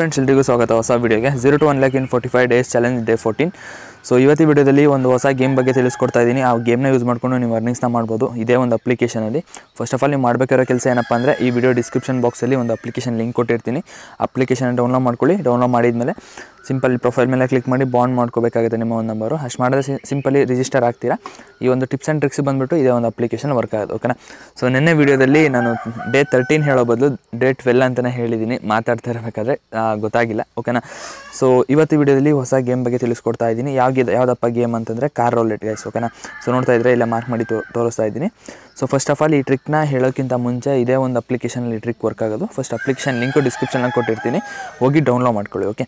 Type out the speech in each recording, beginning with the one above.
friends ಎಲ್ರಿಗೂ ಸ್ವಾಗತ ಹೊಸ ವೀಡಿಯೋಗೆ zero to one lakh in forty five days challenge day fourteen so ಇವತ್ತಿ ವಿಡಿಯೋದಲ್ಲಿ ಒಂದು ಹೊಸ ಗೇಮ್ ಬಗ್ಗೆ ತಿಳಿಸ್ಕೊಡ್ತಾ ಇದ್ದೀನಿ ಆ ಗೇಮ್ನ ಯೂಸ್ ಮಾಡಿಕೊಂಡು ನೀವು ಅರ್ನಿಂಗ್ಸ್ನ ಮಾಡ್ಬೋದು ಇದೇ ಒಂದು ಅಪ್ಲಿಕೇಶನಲ್ಲಿ ಫಸ್ಟ್ ಆಫ್ ಆಲ್ ನೀವು ಮಾಡಬೇಕಿರೋ ಕೆಲಸ ಏನಪ್ಪ ಅಂದರೆ ಈ ವಿಡಿಯೋ ಡಿಸ್ಕ್ರಿಪ್ಷನ್ ಬಾಕ್ಸಲ್ಲಿ ಒಂದು ಅಪ್ಲಿಕೇಶನ್ ಲಿಂಕ್ ಕೊಟ್ಟಿರ್ತೀನಿ ಅಪ್ಲಿಕೇಶನ್ ಡೌನ್ಲೋಡ್ ಮಾಡ್ಕೊಳ್ಳಿ ಡೌನ್ಲೋಡ್ ಮಾಡಿದ್ಮೇಲೆ ಸಿಂಪಲ್ ಪ್ರೊಫೈಲ್ ಮೇಲೆ ಕ್ಲಿಕ್ ಮಾಡಿ ಬಾಂಡ್ ಮಾಡ್ಕೋಬೇಕಾಗುತ್ತೆ ನಿಮ್ಮ ಒಂದು ನಂಬರು ಅಷ್ಟು ಮಾಡಿದ್ರೆ ಸಿಂಪಲಿ ರಿಜಿಸ್ಟರ್ ಆಗ್ತೀರಾ ಈ ಒಂದು ಟಿಪ್ಸ್ ಆ್ಯಂಡ್ ಟ್ರಿಕ್ಸ್ ಬಂದುಬಿಟ್ಟು ಇದೇ ಒಂದು ಅಪ್ಲಿಕೇಶನ್ ವರ್ಕ್ ಆಗೋದು ಓಕೆನಾ ಸೊ ನಿನ್ನೆ ವೀಡಿಯೋದಲ್ಲಿ ನಾನು ಡೇ ತರ್ಟೀನ್ ಹೇಳೋ ಬದಲು ಡೇ ಟ್ವೆಲ್ ಅಂತಲೇ ಹೇಳಿದ್ದೀನಿ ಮಾತಾಡ್ತಾ ಇರಬೇಕಾದ್ರೆ ಗೊತ್ತಾಗಿಲ್ಲ ಓಕೆನಾ ಸೊ ಇವತ್ತು ವೀಡಿಯೋದಲ್ಲಿ ಹೊಸ ಗೇಮ್ ಬಗ್ಗೆ ತಿಳಿಸ್ಕೊಡ್ತಾ ಇದ್ದೀನಿ ಯಾವ ಯಾವ್ದು ಯಾವುದಪ್ಪ ಗೇಮ್ ಅಂತಂದರೆ ಕಾರ್ ರೋಲೆಟ್ ಗೈಸ್ ಓಕೆನಾ ಸೊ ನೋಡ್ತಾ ಇದ್ದರೆ ಇಲ್ಲ ಮಾರ್ಕ್ ಮಾಡಿ ತೋರಿಸ್ತಾ ಇದ್ದೀನಿ ಸೊ ಫಸ್ಟ್ ಆಫ್ ಆಲ್ ಈ ಟ್ರಿಕ್ನ ಹೇಳೋಕ್ಕಿಂತ ಮುಂಚೆ ಇದೇ ಒಂದು ಅಪ್ಲಿಕೇಶನಲ್ಲಿ ಟ್ರಿಕ್ ವರ್ಕ್ ಆಗೋದು ಫಸ್ಟ್ ಅಪ್ಲಿಕೇಶನ್ ಲಿಂಕ್ ಡಿಸ್ಕ್ರಿಪ್ಷನ್ನಾಗ ಕೊಟ್ಟಿರ್ತೀನಿ ಹೋಗಿ ಡೌನ್ಲೋಡ್ ಮಾಡ್ಕೊಳ್ಳಿ ಓಕೆ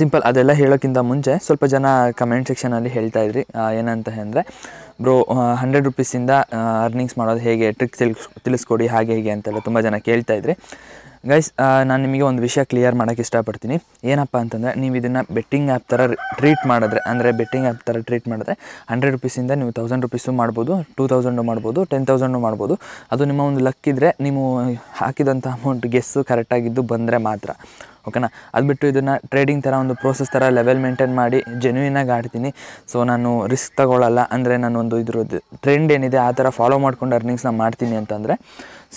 ಸಿಂಪಲ್ ಅದೆಲ್ಲ ಹೇಳೋಕ್ಕಿಂತ ಮುಂಚೆ ಸ್ವಲ್ಪ ಜನ ಕಮೆಂಟ್ ಸೆಕ್ಷನಲ್ಲಿ ಇದ್ರಿ ಏನಂತ ಅಂದರೆ ಬ್ರೋ ಹಂಡ್ರೆಡ್ ರುಪೀಸಿಂದ ಅರ್ನಿಂಗ್ಸ್ ಮಾಡೋದು ಹೇಗೆ ಟ್ರಿಕ್ ತಿಳಿಸ್ಕೊಡಿ ಹಾಗೆ ಹೇಗೆ ಅಂತೆಲ್ಲ ತುಂಬ ಜನ ಕೇಳ್ತಾಯಿದ್ರಿ ಗೈಸ್ ನಾನು ನಿಮಗೆ ಒಂದು ವಿಷಯ ಕ್ಲಿಯರ್ ಮಾಡೋಕ್ಕೆ ಇಷ್ಟಪಡ್ತೀನಿ ಏನಪ್ಪ ಅಂತಂದರೆ ನೀವು ಇದನ್ನು ಬೆಟ್ಟಿಂಗ್ ಆ್ಯಪ್ ಥರ ಟ್ರೀಟ್ ಮಾಡಿದ್ರೆ ಅಂದರೆ ಬೆಟ್ಟಿಂಗ್ ಆ್ಯಪ್ ಥರ ಟ್ರೀಟ್ ಮಾಡಿದ್ರೆ ಹಂಡ್ರೆಡ್ ರುಪೀಸಿಂದ ನೀವು ತೌಸಂಡ್ ರುಪೀಸು ಮಾಡ್ಬೋದು ಟೂ ತೌಸಂಡು ಮಾಡ್ಬೋದು ಟೆನ್ ತೌಸಂಡು ಮಾಡ್ಬೋದು ಅದು ನಿಮ್ಮ ಒಂದು ಇದ್ದರೆ ನೀವು ಹಾಕಿದಂಥ ಅಮೌಂಟ್ ಗೆಸ್ಸು ಕರೆಕ್ಟಾಗಿದ್ದು ಬಂದರೆ ಮಾತ್ರ ಓಕೆನಾ ಅದು ಬಿಟ್ಟು ಇದನ್ನು ಟ್ರೇಡಿಂಗ್ ಥರ ಒಂದು ಪ್ರೋಸೆಸ್ ಥರ ಲೆವೆಲ್ ಮೇಂಟೈನ್ ಮಾಡಿ ಜೆನ್ಯೂನಾಗಿ ಆಡ್ತೀನಿ ಸೊ ನಾನು ರಿಸ್ಕ್ ತಗೊಳ್ಳಲ್ಲ ಅಂದರೆ ನಾನು ಒಂದು ಇದ್ರದ್ದು ಟ್ರೆಂಡ್ ಏನಿದೆ ಆ ಥರ ಫಾಲೋ ಮಾಡ್ಕೊಂಡು ಅರ್ನಿಂಗ್ಸ್ನ ಮಾಡ್ತೀನಿ ಅಂತಂದರೆ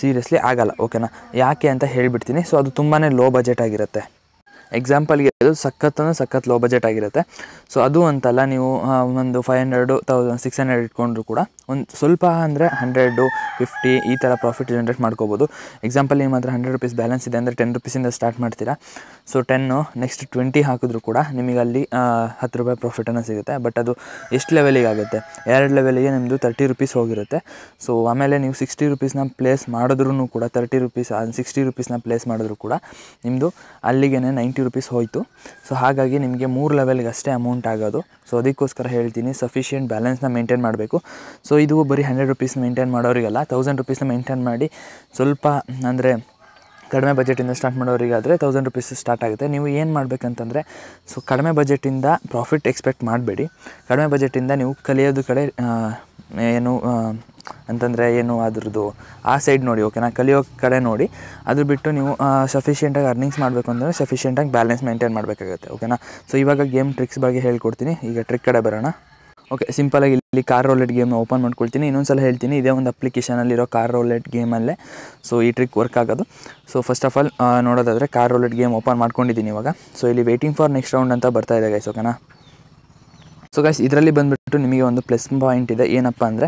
ಸೀರಿಯಸ್ಲಿ ಆಗಲ್ಲ ಓಕೆನಾ ಯಾಕೆ ಅಂತ ಹೇಳಿಬಿಡ್ತೀನಿ ಸೊ ಅದು ತುಂಬಾ ಲೋ ಬಜೆಟ್ ಆಗಿರುತ್ತೆ ಎಕ್ಸಾಂಪಲ್ಗೆ ಅದು ಸಖತ್ ಅಂದರೆ ಸಖತ್ ಲೋ ಬಜೆಟ್ ಆಗಿರುತ್ತೆ ಸೊ ಅದು ಅಂತಲ್ಲ ನೀವು ಒಂದು five hundred thousand six hundred ಇಟ್ಕೊಂಡ್ರು ಕೂಡ ಒಂದು ಸ್ವಲ್ಪ ಅಂದರೆ ಹಂಡ್ರೆಡು ಫಿಫ್ಟಿ ಈ ಥರ ಪ್ರಾಫಿಟ್ ಜನ್ರೇಟ್ ಮಾಡ್ಕೋಬೋದು ಎಕ್ಸಾಂಪಲ್ ನಿಮ್ಮ ಹತ್ರ ಹಂಡ್ರೆಡ್ ರುಪೀಸ್ ಬ್ಯಾಲೆನ್ಸ್ ಇದೆ ಅಂದರೆ ಟೆನ್ ರುಪೀಸಿಂದ ಸ್ಟಾರ್ಟ್ ಮಾಡ್ತೀರಾ ಸೊ ಟೆನ್ನು ನೆಕ್ಸ್ಟ್ ಟ್ವೆಂಟಿ ಹಾಕಿದ್ರು ಕೂಡ ನಿಮಗೆ ಅಲ್ಲಿ ಹತ್ತು ರೂಪಾಯಿ ಪ್ರಾಫಿಟನ್ನು ಸಿಗುತ್ತೆ ಬಟ್ ಅದು ಎಷ್ಟು ಲೆವೆಲಿಗೆ ಆಗುತ್ತೆ ಎರಡು ಲೆವೆಲಿಗೆ ನಿಮ್ಮದು ತರ್ಟಿ ರುಪೀಸ್ ಹೋಗಿರುತ್ತೆ ಸೊ ಆಮೇಲೆ ನೀವು ಸಿಕ್ಸ್ಟಿ ರುಪೀಸ್ನ ಪ್ಲೇಸ್ ಮಾಡಿದ್ರೂ ಕೂಡ ತರ್ಟಿ ರುಪೀಸ್ ಸಿಕ್ಸ್ಟಿ ರುಪೀಸ್ನ ಪ್ಲೇಸ್ ಮಾಡಿದ್ರು ಕೂಡ ನಿಮ್ಮದು ಅಲ್ಲಿಗೆ ನೈಂಟಿ ರುಪೀಸ್ ಹೋಯಿತು ಸೊ ಹಾಗಾಗಿ ನಿಮಗೆ ಮೂರು ಲೆವೆಲ್ಗೆ ಅಷ್ಟೇ ಅಮೌಂಟ್ ಆಗೋದು ಸೊ ಅದಕ್ಕೋಸ್ಕರ ಹೇಳ್ತೀನಿ ಸಫಿಷಿಯೆಂಟ್ ಬ್ಯಾಲೆನ್ಸ್ನ ಮೇಂಟೈನ್ ಮಾಡಬೇಕು ಸೊ ಸೊ ಇದು ಬರೀ ಹಂಡ್ರೆಡ್ ರುಪೀಸ್ ಮೇಂಟೈನ್ ಮಾಡೋರಿಗೆಲ್ಲ ತೌಸಂಡ್ ರುಪೀಸ್ನ ಮೇಂಟೈನ್ ಮಾಡಿ ಸ್ವಲ್ಪ ಅಂದರೆ ಕಡಿಮೆ ಬಜೆಟಿಂದ ಸ್ಟಾರ್ಟ್ ಮಾಡೋರಿಗಾದರೆ ತೌಸಂಡ್ ರುಪೀಸ್ ಸ್ಟಾರ್ಟ್ ಆಗುತ್ತೆ ನೀವು ಏನು ಮಾಡಬೇಕಂತಂದರೆ ಸೊ ಕಡಿಮೆ ಬಜೆಟಿಂದ ಪ್ರಾಫಿಟ್ ಎಕ್ಸ್ಪೆಕ್ಟ್ ಮಾಡಬೇಡಿ ಕಡಿಮೆ ಬಜೆಟಿಂದ ನೀವು ಕಲಿಯೋದು ಕಡೆ ಏನು ಅಂತಂದರೆ ಏನು ಅದ್ರದ್ದು ಆ ಸೈಡ್ ನೋಡಿ ಓಕೆನಾ ಕಲಿಯೋ ಕಡೆ ನೋಡಿ ಅದು ಬಿಟ್ಟು ನೀವು ಸಫಿಷಿಯೆಂಟಾಗಿ ಅರ್ನಿಂಗ್ಸ್ ಮಾಡಬೇಕು ಅಂದರೆ ಸಫಿಷಿಯೆಂಟಾಗಿ ಬ್ಯಾಲೆನ್ಸ್ ಮೇಂಟೈನ್ ಮಾಡಬೇಕಾಗುತ್ತೆ ಓಕೆನಾ ಸೊ ಇವಾಗ ಗೇಮ್ ಟ್ರಿಕ್ಸ್ ಬಗ್ಗೆ ಹೇಳ್ಕೊಡ್ತೀನಿ ಈಗ ಟ್ರಿಕ್ ಕಡೆ ಬರೋಣ ಓಕೆ ಆಗಿ ಇಲ್ಲಿ ಕಾರ್ ರೋಲೆಟ್ ಗೇಮ್ ಓಪನ್ ಮಾಡ್ಕೊಳ್ತೀನಿ ಇನ್ನೊಂದು ಸಲ ಹೇಳ್ತೀನಿ ಇದೇ ಒಂದು ಅಪ್ಲಿಕೇಶನಲ್ಲಿರೋ ಕಾರ್ ರೋಲೆಟ್ ಗೇಮಲ್ಲೇ ಸೊ ಈ ಟ್ರಿಕ್ ವರ್ಕ್ ಆಗೋದು ಸೊ ಫಸ್ಟ್ ಆಫ್ ಆಲ್ ನೋಡೋದಾದರೆ ಕಾರ್ ರೋಲೆಟ್ ಗೇಮ್ ಓಪನ್ ಮಾಡ್ಕೊಂಡಿದ್ದೀನಿ ಇವಾಗ ಸೊ ಇಲ್ಲಿ ವೇಟಿಂಗ್ ಫಾರ್ ನೆಕ್ಸ್ಟ್ ರೌಂಡ್ ಅಂತ ಬರ್ತಾ ಇದೆ ಗೈಸ್ ಓಕೆನಾ ಸೊ ಗೈಸ್ ಇದರಲ್ಲಿ ಬಂದ್ಬಿಟ್ಟು ನಿಮಗೆ ಒಂದು ಪ್ಲಸ್ ಪಾಯಿಂಟ್ ಇದೆ ಏನಪ್ಪ ಅಂದರೆ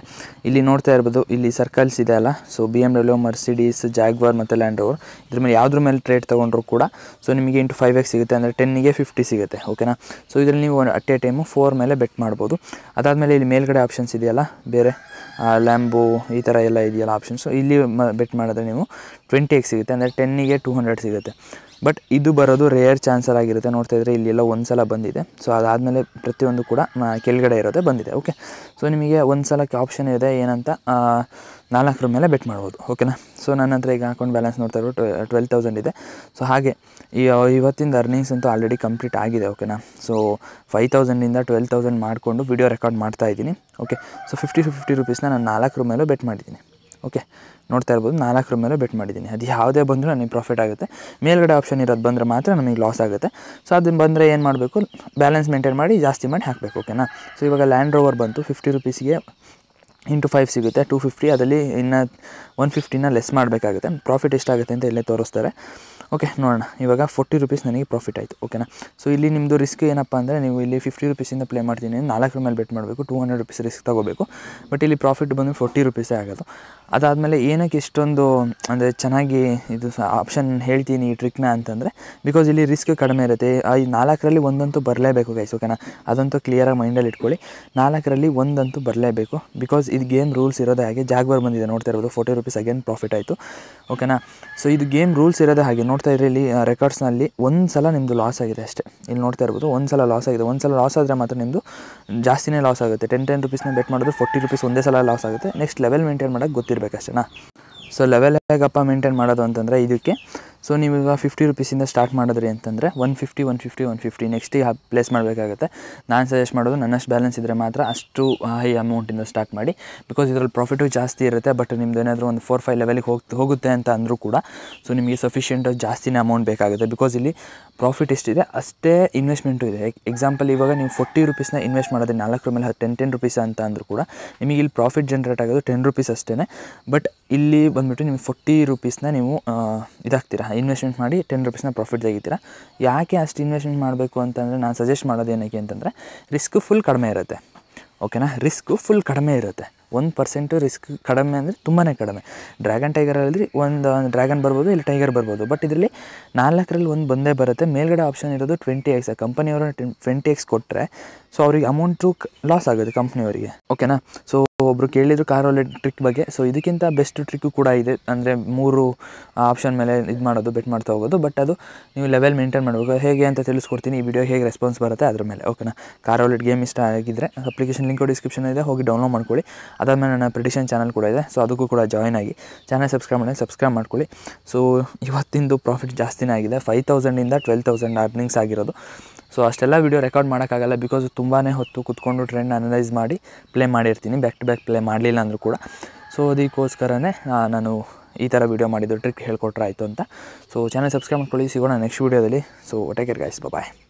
ಇಲ್ಲಿ ನೋಡ್ತಾ ಇರ್ಬೋದು ಇಲ್ಲಿ ಸರ್ಕಲ್ಸ್ ಇದೆ ಅಲ್ಲ so B M W Mercedes Jaguar ಮತ್ತು ಲ್ಯಾಂಡ್ ಓವರ್ ಇದ್ರ ಮೇಲೆ ಯಾವ್ದ್ರ ಮೇಲೆ ಟ್ರೇಡ್ ತೊಗೊಂಡ್ರು ಕೂಡ ಸೊ ನಿಮಗೆ ಇಂಟು ಫೈವ್ ಎಕ್ಸ್ ಸಿಗುತ್ತೆ ಅಂದರೆ ಟೆನ್ನಿಗೆ ಫಿಫ್ಟಿ ಸಿಗುತ್ತೆ ಓಕೆನಾ ಸೊ ಇದರಲ್ಲಿ ನೀವು ಅಟ್ ಎ ಟೈಮು ಫೋರ್ ಮೇಲೆ ಬೆಟ್ ಮಾಡ್ಬೋದು ಅದಾದಮೇಲೆ ಇಲ್ಲಿ ಮೇಲ್ಗಡೆ ಆಪ್ಷನ್ಸ್ ಇದೆಯಲ್ಲ ಬೇರೆ ಲ್ಯಾಂಬೋ ಈ ಥರ ಎಲ್ಲ ಇದೆಯಲ್ಲ ಸೊ ಇಲ್ಲಿ ಬೆಟ್ ಮಾಡಿದ್ರೆ ನೀವು ಟ್ವೆಂಟಿ ಎಕ್ಸ್ ಸಿಗುತ್ತೆ ಅಂದರೆ ಟೆನ್ನಿಗೆ ಟೂ ಹಂಡ್ರೆಡ್ ಸಿಗುತ್ತೆ ಬಟ್ ಇದು ಬರೋದು ರೇರ್ ಚಾನ್ಸಲ್ ಆಗಿರುತ್ತೆ ನೋಡ್ತಾ ಇದ್ರೆ ಇಲ್ಲೆಲ್ಲ ಒಂದು ಸಲ ಬಂದಿದೆ ಸೊ ಅದಾದಮೇಲೆ ಪ್ರತಿಯೊಂದು ಕೂಡ ಕೆಳಗಡೆ ಇರುತ್ತೆ ಬಂದಿದೆ ಓಕೆ ಸೊ ನಿಮಗೆ ಒಂದು ಸಲಕ್ಕೆ ಆಪ್ಷನ್ ಇದೆ ಏನಂತ ನಾಲ್ಕರ ಮೇಲೆ ಬೆಟ್ ಮಾಡ್ಬೋದು ಓಕೆನಾ ಸೊ ನನ್ನ ಹತ್ರ ಈಗ ಅಕೌಂಟ್ ಬ್ಯಾಲೆನ್ಸ್ ನೋಡ್ತಾ ಇರೋ ಟ್ವೆಲ್ ತೌಸಂಡ್ ಇದೆ ಸೊ ಹಾಗೆ ಈ ಇವತ್ತಿಂದ ಅರ್ನಿಂಗ್ಸ್ ಅಂತೂ ಆಲ್ರೆಡಿ ಕಂಪ್ಲೀಟ್ ಆಗಿದೆ ಓಕೆನಾ ಸೊ ಫೈವ್ ತೌಸಂಡಿಂದ ಟ್ವೆಲ್ ತೌಸಂಡ್ ಮಾಡಿಕೊಂಡು ವಿಡಿಯೋ ರೆಕಾರ್ಡ್ ಮಾಡ್ತಾ ಇದ್ದೀನಿ okay so fifty to fifty ರುಪೀಸ್ನ ನಾನು ನಾಲ್ಕರ ಮೇಲೂ ಬೆಟ್ ಮಾಡಿದ್ದೀನಿ ಓಕೆ ನೋಡ್ತಾ ಇರ್ಬೋದು ನಾಲ್ಕರ ಮೇಲೆ ಬೆಟ್ ಮಾಡಿದ್ದೀನಿ ಅದು ಯಾವುದೇ ಬಂದರೂ ನನಗೆ ಪ್ರಾಫಿಟ್ ಆಗುತ್ತೆ ಮೇಲ್ಗಡೆ ಆಪ್ಷನ್ ಇರೋದು ಬಂದರೆ ಮಾತ್ರ ನಮಗೆ ಲಾಸ್ ಆಗುತ್ತೆ ಸೊ ಅದನ್ನು ಬಂದರೆ ಏನು ಮಾಡಬೇಕು ಬ್ಯಾಲೆನ್ಸ್ ಮೇಂಟೈನ್ ಮಾಡಿ ಜಾಸ್ತಿ ಮಾಡಿ ಹಾಕಬೇಕು ಓಕೆನಾ ಸೊ ಇವಾಗ ಲ್ಯಾಂಡ್ ರೋವರ್ ಬಂತು ಫಿಫ್ಟಿ ರುಪೀಸ್ಗೆ ಇಂಟು ಫೈವ್ ಸಿಗುತ್ತೆ ಟು ಫಿಫ್ಟಿ ಅದರಲ್ಲಿ ಇನ್ನು ಒನ್ ಫಿಫ್ಟಿನ ಲೆಸ್ ಮಾಡಬೇಕಾಗುತ್ತೆ ಪ್ರಾಫಿಟ್ ಎಷ್ಟಾಗುತ್ತೆ ಅಂತ ಇಲ್ಲೇ ತೋರಿಸ್ತಾರೆ ಓಕೆ ನೋಡೋಣ ಇವಾಗ ಫೋರ್ಟಿ ರುಪೀಸ್ ನನಗೆ ಪ್ರಾಫಿಟ್ ಆಯಿತು ಓಕೆನಾ ಸೊ ಇಲ್ಲಿ ನಿಮ್ಮದು ರಿಸ್ಕ್ ಏನಪ್ಪ ಅಂದರೆ ನೀವು ಇಲ್ಲಿ ಫಿಫ್ಟಿ ರುಪೀಸಿಂದ ಪ್ಲೇ ಮಾಡ್ತೀನಿ ನಾಲ್ಕರ ಮೇಲೆ ಬೆಟ್ ಮಾಡಬೇಕು ಟೂ ಹಂಡ್ರೆಡ್ ರುಪೀಸ್ ರಿಸ್ಕ್ ತಗೋಬೇಕು ಬಟ್ ಇಲ್ಲಿ ಪ್ರಾಫಿಟ್ ಬಂದು ಫೋರ್ಟಿ ರುಪೀಸೇ ಆಗೋದು ಅದಾದಮೇಲೆ ಏನಕ್ಕೆ ಇಷ್ಟೊಂದು ಅಂದರೆ ಚೆನ್ನಾಗಿ ಇದು ಆಪ್ಷನ್ ಹೇಳ್ತೀನಿ ಈ ಟ್ರಿಕ್ನ ಅಂತಂದರೆ ಬಿಕಾಸ್ ಇಲ್ಲಿ ರಿಸ್ಕ್ ಕಡಿಮೆ ಇರುತ್ತೆ ಈ ನಾಲ್ಕರಲ್ಲಿ ಒಂದಂತೂ ಬರಲೇಬೇಕು ಗೈಸ್ ಓಕೆನಾ ಅದಂತೂ ಕ್ಲಿಯರಾಗಿ ಮೈಂಡಲ್ಲಿ ಇಟ್ಕೊಳ್ಳಿ ನಾಲ್ಕರಲ್ಲಿ ಒಂದಂತೂ ಬರಲೇಬೇಕು ಬಿಕಾಸ್ ಇದು ಗೇಮ್ ರೂಲ್ಸ್ ಇರೋದೇ ಹಾಗೆ ಜಾಗ್ವಾರ್ ಬಂದಿದೆ ನೋಡ್ತಾ ಇರ್ಬೋದು ಫೋರ್ಟಿ ರುಪೀಸ್ ಅಗೇನ್ ಪ್ರಾಫಿಟ್ ಆಯಿತು ಓಕೆನಾ ಸೊ ಇದು ಗೇಮ್ ರೂಲ್ಸ್ ಇರೋದೇ ಹಾಗೆ ನೋಡಿ ನೋಡ್ತಾ ಇದ್ರೆ ಇಲ್ಲಿ ರೆಕಾರ್ಡ್ಸ್ನಲ್ಲಿ ಒಂದು ಸಲ ನಿಮ್ಮದು ಲಾಸ್ ಆಗಿದೆ ಅಷ್ಟೇ ಇಲ್ಲಿ ನೋಡ್ತಾ ಇರ್ಬೋದು ಒಂದು ಸಲ ಲಾಸ್ ಆಗಿದೆ ಒಂದು ಸಲ ಲಾಸ್ ಆದರೆ ಮಾತ್ರ ನಿಮ್ಮದು ಜಾಸ್ತಿನೇ ಲಾಸ್ ಆಗುತ್ತೆ ಟೆನ್ ಟೆನ್ ರುಪೀಸ್ನ ಬೆಟ್ ಮಾಡಿದ್ರೆ ಫೋರ್ಟಿ ರುಪೀಸ್ ಒಂದೇ ಸಲ ಲಾಸ್ ಆಗುತ್ತೆ ನೆಕ್ಸ್ಟ್ ಲೆವೆಲ್ ಮೇಂಟೈನ್ ಮಾಡೋಕ್ಕೆ ಗೊತ್ತಿರಬೇಕಷ್ಟೇನಾ ಸೊ ಲೆವೆಲ್ ಹೇಗಪ್ಪ ಮೇಂಟೈನ್ ಮಾಡೋದು ಅಂತಂದರೆ ಇದಕ್ಕೆ ಸೊ ನೀವು ಫಿಫ್ಟಿ ರುಪೀಸಿಂದ ಸ್ಟಾರ್ಟ್ ಮಾಡಿದ್ರಿ ಅಂತಂದರೆ one fifty one fifty one fifty ನೆಕ್ಸ್ಟಿಗೆ ಪ್ಲೇಸ್ ಮಾಡಬೇಕಾಗುತ್ತೆ ನಾನು ಸಜೆಸ್ಟ್ ಮಾಡೋದು ನನ್ನಷ್ಟು ಬ್ಯಾಲೆನ್ಸ್ ಇದ್ದರೆ ಮಾತ್ರ ಅಷ್ಟು ಹೈ ಅಮೌಂಟಿಂದ ಸ್ಟಾರ್ಟ್ ಮಾಡಿ ಬಿಕಾಸ್ ಇದರಲ್ಲಿ ಪ್ರಾಫಿಟು ಜಾಸ್ತಿ ಇರುತ್ತೆ ಬಟ್ ನಿಮ್ದು ಏನಾದರೂ ಒಂದು ಫೋರ್ ಫೈವ್ ಲೆವೆಲಿಗೆ ಹೋಗ್ತಾ ಹೋಗುತ್ತೆ ಅಂತ ಅಂದರೂ ಕೂಡ ಸೊ ನಿಮಗೆ ಸಫಿಷಿಯೆಂಟ್ ಜಾಸ್ತಿನೇ ಅಮೌಂಟ್ ಬೇಕಾಗುತ್ತೆ ಬಿಕಾಸ್ ಇಲ್ಲಿ ಪ್ರಾಫಿಟ್ ಎಷ್ಟಿದೆ ಅಷ್ಟೇ ಇನ್ವೆಸ್ಟ್ಮೆಂಟು ಇದೆ ಎಕ್ಸಾಂಪಲ್ ಇವಾಗ ನೀವು ಫೋರ್ಟಿ ರುಪೀಸ್ನ ಇನ್ವೆಸ್ಟ್ ಮಾಡಿದ್ರೆ ನಾಲ್ಕರ ಮೇಲೆ ಟೆನ್ ಟೆನ್ ರುಪೀಸ್ ಅಂತ ಅಂದರೂ ಕೂಡ ನಿಮಗೆ ಇಲ್ಲಿ ಪ್ರಾಫಿಟ್ ಜನ್ರೇಟ್ ಆಗೋದು ಟೆನ್ ರುಪೀಸ್ ಅಷ್ಟೇ ಬಟ್ ಇಲ್ಲಿ ಬಂದುಬಿಟ್ಟು ನಿಮಗೆ ಫೋರ್ಟಿ ರುಪೀಸ್ನ ನೀವು ಇದಾಗ್ತೀರಾ ಇನ್ವೆಸ್ಟ್ಮೆಂಟ್ ಮಾಡಿ ಟೆನ್ ರುಪೀಸ್ನ ಪ್ರಾಫಿಟ್ ತೆಗಿತೀರಾ ಯಾಕೆ ಅಷ್ಟು ಇನ್ವೆಸ್ಟ್ಮೆಂಟ್ ಮಾಡಬೇಕು ಅಂತಂದರೆ ನಾನು ಸಜೆಸ್ಟ್ ಮಾಡೋದು ಏನಕ್ಕೆ ಅಂತಂದರೆ ರಿಸ್ಕು ಫುಲ್ ಕಡಿಮೆ ಇರುತ್ತೆ ಓಕೆನಾ ರಿಸ್ಕು ಫುಲ್ ಕಡಿಮೆ ಇರುತ್ತೆ ಒಂದು ಪರ್ಸೆಂಟು ರಿಸ್ಕ್ ಕಡಿಮೆ ಅಂದರೆ ತುಂಬಾ ಕಡಿಮೆ ಡ್ರ್ಯಾಗನ್ ಟೈಗರ್ ಅಲ್ಲಿ ಒಂದು ಡ್ರ್ಯಾಗನ್ ಬರ್ಬೋದು ಇಲ್ಲಿ ಟೈಗರ್ ಬರ್ಬೋದು ಬಟ್ ಇದರಲ್ಲಿ ನಾಲ್ಕರಲ್ಲಿ ಒಂದು ಬಂದೇ ಬರುತ್ತೆ ಮೇಲ್ಗಡೆ ಆಪ್ಷನ್ ಇರೋದು ಟ್ವೆಂಟಿ ಎಕ್ಸ್ ಕಂಪನಿಯವರು ಟ್ವೆಂಟಿ ಎಕ್ಸ್ ಕೊಟ್ಟರೆ ಸೊ ಅವ್ರಿಗೆ ಅಮೌಂಟು ಲಾಸ್ ಆಗುತ್ತೆ ಕಂಪ್ನಿಯವರಿಗೆ ಓಕೆನಾ ಸೊ ಒಬ್ಬರು ಕೇಳಿದರು ಕಾರಲ್ಲಿ ಟ್ರಿಕ್ ಬಗ್ಗೆ ಸೊ ಇದಕ್ಕಿಂತ ಬೆಸ್ಟ್ ಟ್ರಿಕ್ಕು ಕೂಡ ಇದೆ ಅಂದರೆ ಮೂರು ಆಪ್ಷನ್ ಮೇಲೆ ಇದು ಮಾಡೋದು ಬೆಟ್ ಮಾಡ್ತಾ ಹೋಗೋದು ಬಟ್ ಅದು ನೀವು ಲೆವೆಲ್ ಮೇಂಟೈನ್ ಮಾಡಬೇಕು ಹೇಗೆ ಅಂತ ತಿಳಿಸ್ಕೊಡ್ತೀನಿ ಈ ವಿಡಿಯೋ ಹೇಗೆ ರೆಸ್ಪಾನ್ಸ್ ಬರುತ್ತೆ ಅದ್ರ ಮೇಲೆ ಓಕೆನಾ ಕಾರ್ ವಾಲೆಟ್ ಗೇಮ್ ಇಷ್ಟ ಆಗಿದ್ದರೆ ಅಪ್ಲಿಕೇಶನ್ ಲಿಂಕು ಡಿಸ್ಕ್ರಿಪ್ಷನ್ ಇದೆ ಹೋಗಿ ಡೌನ್ಲೋಡ್ ಮಾಡ್ಕೊಳ್ಳಿ ಅದಾದಮೇಲೆ ನನ್ನ ಪ್ರಿಡಿಷನ್ ಚಾನಲ್ ಕೂಡ ಇದೆ ಸೊ ಅದಕ್ಕೂ ಕೂಡ ಜಾಯ್ನ್ ಆಗಿ ಚಾನಲ್ ಸಬ್ಸ್ಕ್ರೈಬ್ ಮಾಡಿ ಸಬ್ಸ್ಕ್ರೈಬ್ ಮಾಡ್ಕೊಳ್ಳಿ ಸೊ ಇವತ್ತಿಂದು ಪ್ರಾಫಿಟ್ ಜಾಸ್ತಿನೇ ಆಗಿದೆ ಫೈವ್ ತೌಸಂಡಿಂದ ಟ್ವೆಲ್ ತೌಸಂಡ್ ಅರ್ನಿಂಗ್ಸ್ ಆಗಿರೋದು ಸೊ ಅಷ್ಟೆಲ್ಲ ವೀಡಿಯೋ ರೆಕಾರ್ಡ್ ಮಾಡೋಕ್ಕಾಗಲ್ಲ ಬಿಕಾಸ್ ತುಂಬಾ ಹೊತ್ತು ಕುತ್ಕೊಂಡು ಟ್ರೆಂಡ್ ಅನಲೈಸ್ ಮಾಡಿ ಪ್ಲೇ ಮಾಡಿರ್ತೀನಿ ಬ್ಯಾಕ್ ಟು ಬ್ಯಾಕ್ ಪ್ಲೇ ಮಾಡಲಿಲ್ಲ ಅಂದರೂ ಕೂಡ ಸೊ ಅದಕ್ಕೋಸ್ಕರನೇ ನಾನು ಈ ಥರ ವೀಡಿಯೋ ಮಾಡಿದ್ದು ಟ್ರಿಕ್ ಆಯಿತು ಅಂತ ಸೊ ಚಾನಲ್ ಸಬ್ಸ್ಕ್ರೈಬ್ ಮಾಡ್ಕೊಳ್ಳಿ ಸಿಗೋಣ ನೆಕ್ಸ್ಟ್ ವೀಡಿಯೋದಲ್ಲಿ ಸೊ ಟೇಕ್ ಕೇರ್ ಗಾಯ್ಸ್ ಬಾಯ್